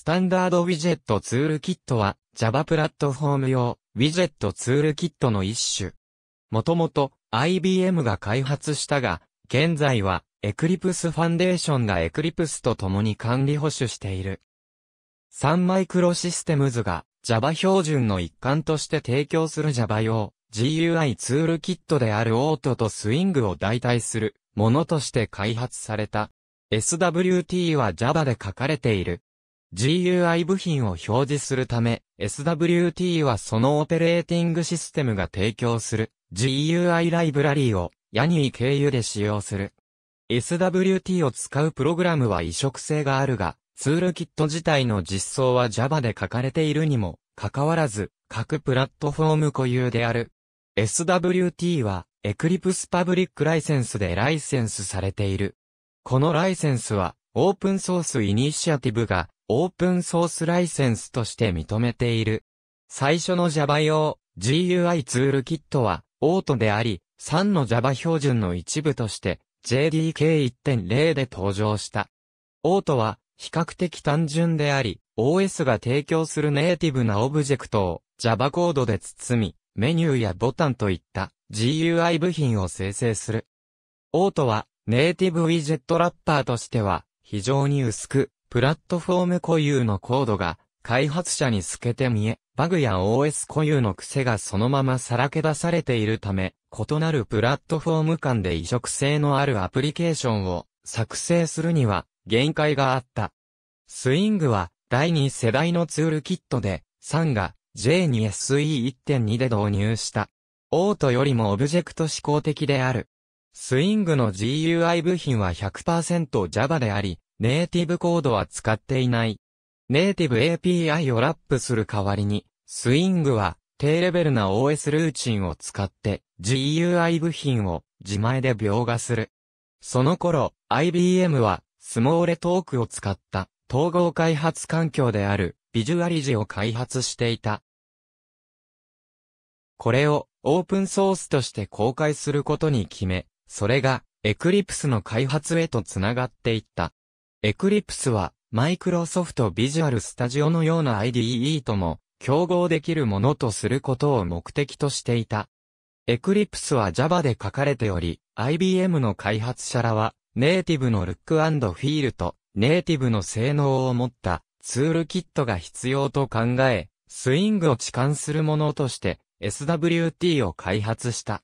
スタンダードウィジェットツールキットは Java プラットフォーム用ウィジェットツールキットの一種。もともと IBM が開発したが、現在は Eclipse ファンデーションが Eclipse と共に管理保守している。サンマイクロシステムズが Java 標準の一環として提供する Java 用 GUI ツールキットであるオートとスイングを代替するものとして開発された。SWT は Java で書かれている GUI 部品を表示するため、SWT はそのオペレーティングシステムが提供する GUI ライブラリーをヤニー経由で使用する。SWT を使うプログラムは移植性があるが、ツールキット自体の実装は Java で書かれているにも、かかわらず、各プラットフォーム固有である。SWT は、Eclipse Public ライセンスでライセンスされている。このライセンスは、オープンソースイニシアティブがオープンソースライセンスとして認めている。最初の Java 用 GUI ツールキットは、オートであり、3の Java 標準の一部として JDK1.0 で登場した。オートは比較的単純であり、OS が提供するネイティブなオブジェクトを Java コードで包み、メニューやボタンといった GUI 部品を生成する。オートはネイティブウィジェットラッパーとしては非常に薄くプラットフォーム固有のコードが開発者に透けて見え、バグや OS 固有の癖がそのままさらけ出されているため、異なるプラットフォーム間で移植性のあるアプリケーションを作成するには限界があった。スイングは第2世代のツールキットで、サンが J2SE1.2 で導入した。オートよりもオブジェクト思考的である。スイングの GUI 部品は100% Java であり、ネイティブコードは使っていない。ネイティブ API をラップする代わりに、スイングは低レベルな OS ルーチンを使って GUI 部品を自前で描画する。その頃、IBM はスモーレトークを使った統合開発環境であるビジュアリジを開発していた。これをオープンソースとして公開することに決め、それがエクリプスの開発へとつながっていった。エクリプスは、マイクロソフトビジュアルスタジオのような IDE とも、競合できるものとすることを目的としていた。エクリプスは Java で書かれており、IBM の開発者らは、ネイティブのルックフィールと、ネイティブの性能を持ったツールキットが必要と考え、スイングを置換するものとして SWT を開発した。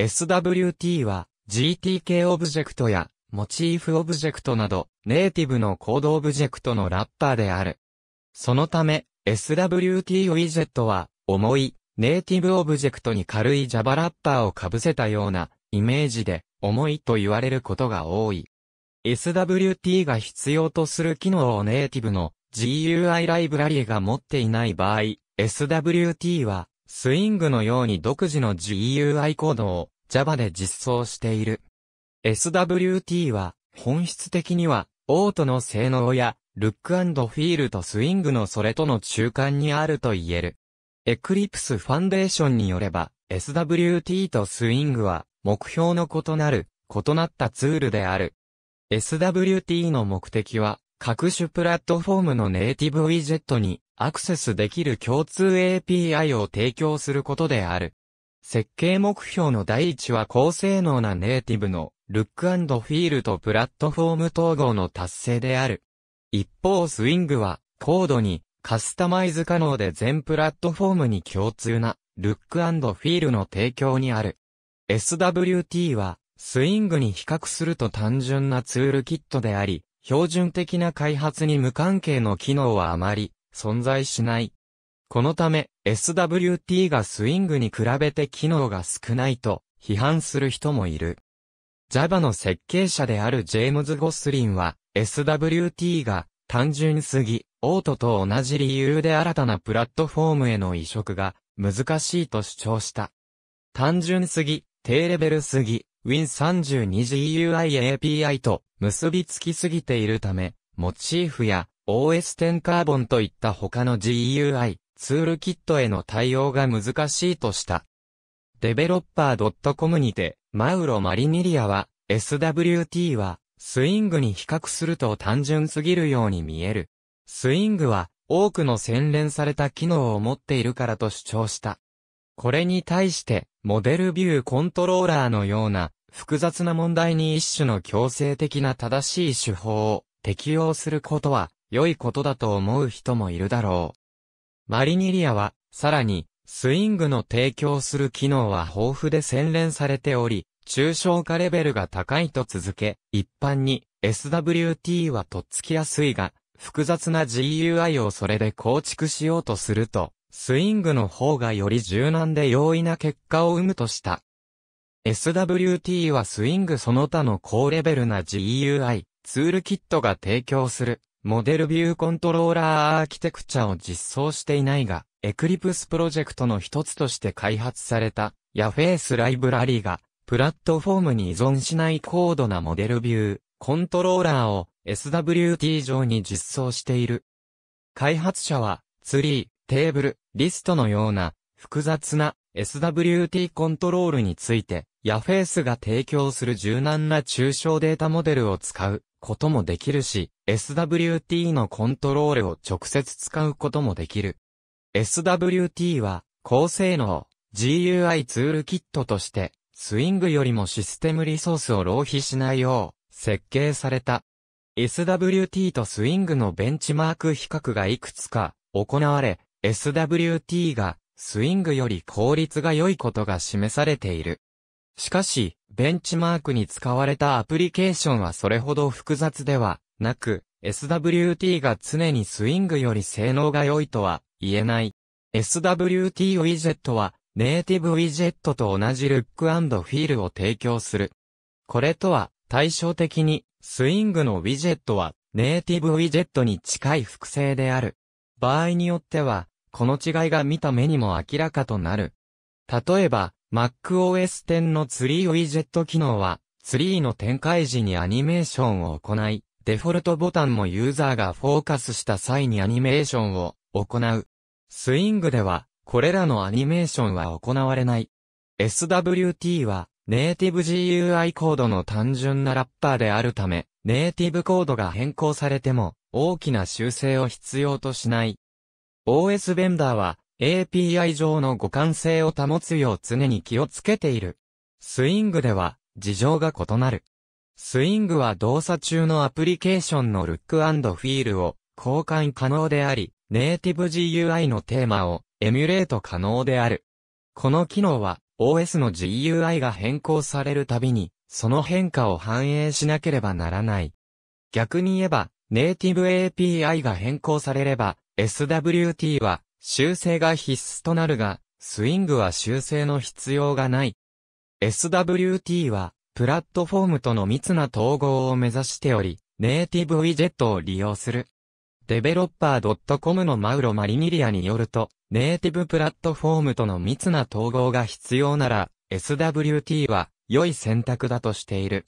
SWT は GTK オブジェクトやモチーフオブジェクトなど、ネイティブのコードオブジェクトのラッパーである。そのため、SWT ウィジェットは、重い、ネイティブオブジェクトに軽い Java ラッパーを被せたような、イメージで、重いと言われることが多い。SWT が必要とする機能をネイティブの GUI ライブラリが持っていない場合、SWT は、スイングのように独自の GUI コードを Java で実装している。SWT は、本質的には、オートの性能や、ルックフィールとスイングのそれとの中間にあると言える。エクリプスファンデーションによれば、SWT とスイングは、目標の異なる、異なったツールである。SWT の目的は、各種プラットフォームのネイティブウィジェットにアクセスできる共通 API を提供することである。設計目標の第一は高性能なネイティブのルックフィールとプラットフォーム統合の達成である。一方スイングは高度にカスタマイズ可能で全プラットフォームに共通なルックフィールの提供にある。SWT はスイングに比較すると単純なツールキットであり、標準的な開発に無関係の機能はあまり存在しない。このため、SWT がスイングに比べて機能が少ないと批判する人もいる。Java の設計者であるジェームズ・ゴスリンは、SWT が単純すぎ、オートと同じ理由で新たなプラットフォームへの移植が難しいと主張した。単純すぎ、低レベルすぎ、Win32GUI API と結びつきすぎているため、モチーフや OS10 カーボンといった他の GUI、ツールキットへの対応が難しいとした。デベロッパー .com にて、マウロ・マリニリアは、SWT は、スイングに比較すると単純すぎるように見える。スイングは、多くの洗練された機能を持っているからと主張した。これに対して、モデルビューコントローラーのような、複雑な問題に一種の強制的な正しい手法を適用することは良いことだと思う人もいるだろう。マリニリアは、さらに、スイングの提供する機能は豊富で洗練されており、抽象化レベルが高いと続け、一般に SWT はとっつきやすいが、複雑な GUI をそれで構築しようとすると、スイングの方がより柔軟で容易な結果を生むとした。SWT はスイングその他の高レベルな GUI、ツールキットが提供するモデルビューコントローラーアーキテクチャを実装していないが、エクリプスプロジェクトの一つとして開発された、ヤフェースライブラリが、プラットフォームに依存しない高度なモデルビュー、コントローラーを SWT 上に実装している。開発者は、ツリー、テーブル、リストのような、複雑な SWT コントロールについて、ヤフェースが提供する柔軟な抽象データモデルを使うこともできるし、SWT のコントロールを直接使うこともできる。SWT は、高性能、GUI ツールキットとして、スイングよりもシステムリソースを浪費しないよう、設計された。SWT とスイングのベンチマーク比較がいくつか行われ、SWT がスイングより効率が良いことが示されている。しかし、ベンチマークに使われたアプリケーションはそれほど複雑ではなく、SWT が常にスイングより性能が良いとは言えない。SWT ウィジェットはネイティブウィジェットと同じルックフィールを提供する。これとは対照的にスイングのウィジェットはネイティブウィジェットに近い複製である。場合によっては、この違いが見た目にも明らかとなる。例えば、MacOS 10のツリーウィジェット機能は、ツリーの展開時にアニメーションを行い、デフォルトボタンもユーザーがフォーカスした際にアニメーションを行う。スイングでは、これらのアニメーションは行われない。SWT は、ネイティブ GUI コードの単純なラッパーであるため、ネイティブコードが変更されても、大きな修正を必要としない。OS ベンダーは、API 上の互換性を保つよう常に気をつけている。スイングでは事情が異なる。スイングは動作中のアプリケーションのルックフィールを交換可能であり、ネイティブ GUI のテーマをエミュレート可能である。この機能は OS の GUI が変更されるたびに、その変化を反映しなければならない。逆に言えば、ネイティブ API が変更されれば、SWT は修正が必須となるが、スイングは修正の必要がない。SWT は、プラットフォームとの密な統合を目指しており、ネイティブウィジェットを利用する。デベロッパー .com のマウロ・マリニリアによると、ネイティブプラットフォームとの密な統合が必要なら、SWT は良い選択だとしている。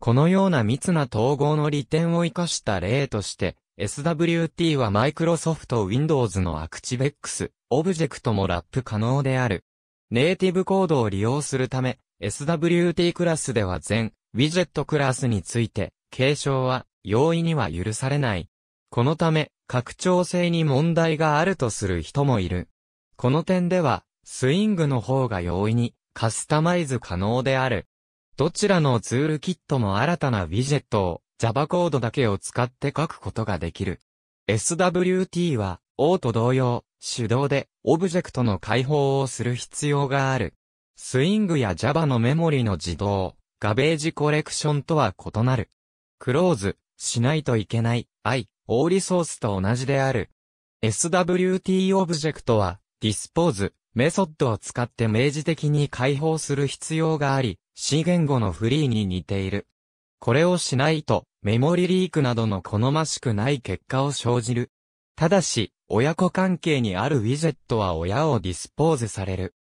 このような密な統合の利点を活かした例として、SWT はマイクロソフト Windows のアクチベックス、オブジェクトもラップ可能である。ネイティブコードを利用するため、SWT クラスでは全、ウィジェットクラスについて、継承は、容易には許されない。このため、拡張性に問題があるとする人もいる。この点では、スイングの方が容易に、カスタマイズ可能である。どちらのツールキットも新たなウィジェットを Java コードだけを使って書くことができる。SWT は、O と同様、手動で、オブジェクトの解放をする必要がある。スイングや Java のメモリの自動、ガベージコレクションとは異なる。クローズ、しないといけない、I、O リソースと同じである。SWT オブジェクトは、ディスポーズ、メソッドを使って明示的に解放する必要があり、C 言語のフリーに似ている。これをしないと、メモリリークなどの好ましくない結果を生じる。ただし、親子関係にあるウィジェットは親をディスポーズされる。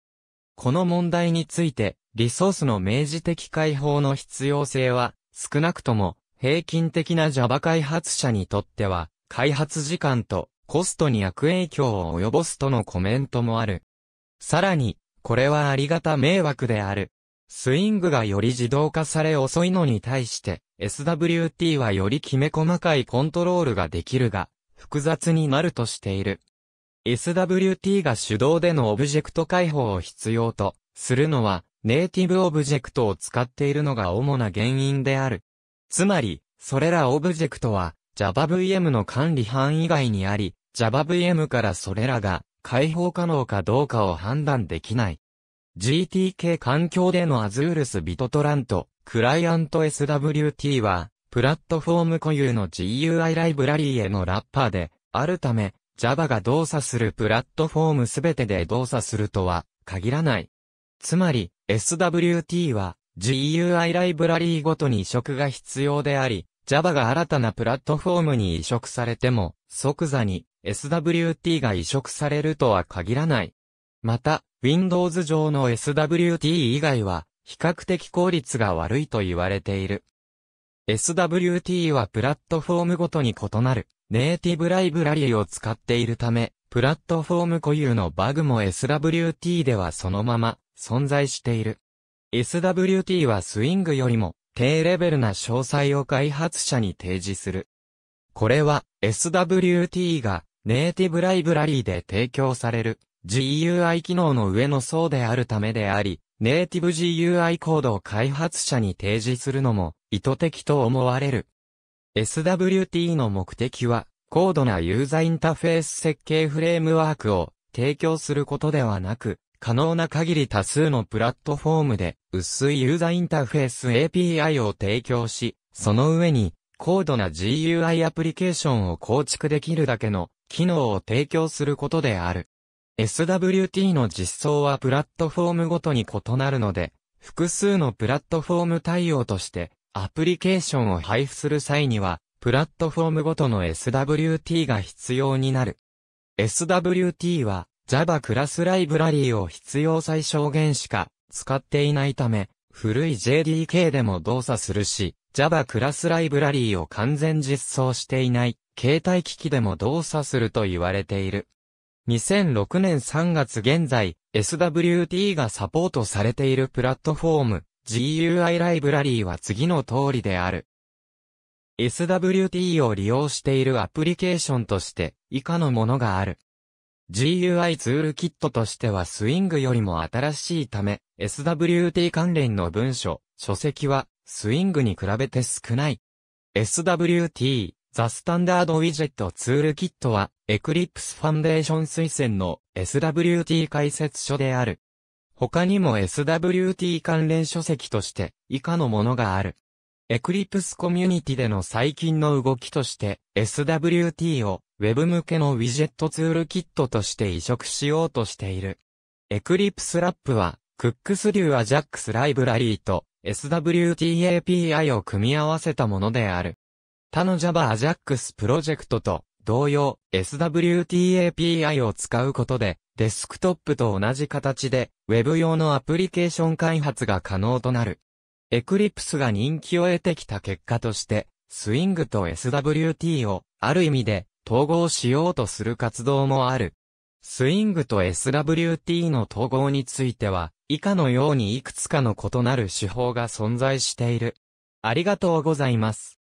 この問題について、リソースの明示的解放の必要性は、少なくとも、平均的な Java 開発者にとっては、開発時間とコストに悪影響を及ぼすとのコメントもある。さらに、これはありがた迷惑である。スイングがより自動化され遅いのに対して、SWT はよりきめ細かいコントロールができるが、複雑になるとしている。SWT が手動でのオブジェクト解放を必要とするのは、ネイティブオブジェクトを使っているのが主な原因である。つまり、それらオブジェクトは JavaVM の管理範囲外にあり、JavaVM からそれらが解放可能かどうかを判断できない。GTK 環境での Azure ビトトラントクライアント SWT は、プラットフォーム固有の GUI ライブラリーへのラッパーで、あるため、Java が動作するプラットフォームすべてで動作するとは限らない。つまり、SWT は GUI ライブラリーごとに移植が必要であり、Java が新たなプラットフォームに移植されても、即座に SWT が移植されるとは限らない。また、Windows 上の SWT 以外は、比較的効率が悪いと言われている。SWT はプラットフォームごとに異なるネイティブライブラリーを使っているため、プラットフォーム固有のバグも SWT ではそのまま存在している。SWT はスイングよりも低レベルな詳細を開発者に提示する。これは SWT がネイティブライブラリーで提供される GUI 機能の上の層であるためであり、ネイティブ GUI コードを開発者に提示するのも意図的と思われる。SWT の目的は、高度なユーザインターフェース設計フレームワークを提供することではなく、可能な限り多数のプラットフォームで薄いユーザインターフェース API を提供し、その上に高度な GUI アプリケーションを構築できるだけの機能を提供することである。SWT の実装はプラットフォームごとに異なるので、複数のプラットフォーム対応として、アプリケーションを配布する際には、プラットフォームごとの SWT が必要になる。SWT は Java クラスライブラリーを必要最小限しか使っていないため、古い JDK でも動作するし、Java クラスライブラリーを完全実装していない、携帯機器でも動作すると言われている。2006年3月現在、SWT がサポートされているプラットフォーム、GUI ライブラリーは次の通りである。SWT を利用しているアプリケーションとして以下のものがある。GUI ツールキットとしてはスイングよりも新しいため、SWT 関連の文書、書籍はスイングに比べて少ない。SWT ザ・スタンダード・ウィジェット・ツール・キットは、エクリプス・ファンデーション推薦の SWT 解説書である。他にも SWT 関連書籍として、以下のものがある。エクリプスコミュニティでの最近の動きとして、SWT を Web 向けのウィジェットツールキットとして移植しようとしている。エクリプスラップは、クックス流アジャックスライブラリーと SWT API を組み合わせたものである。他の Java AJAX プロジェクトと同様 SWTAPI を使うことでデスクトップと同じ形で Web 用のアプリケーション開発が可能となる。Eclipse が人気を得てきた結果として Swing と SWT をある意味で統合しようとする活動もある。Swing と SWT の統合については以下のようにいくつかの異なる手法が存在している。ありがとうございます。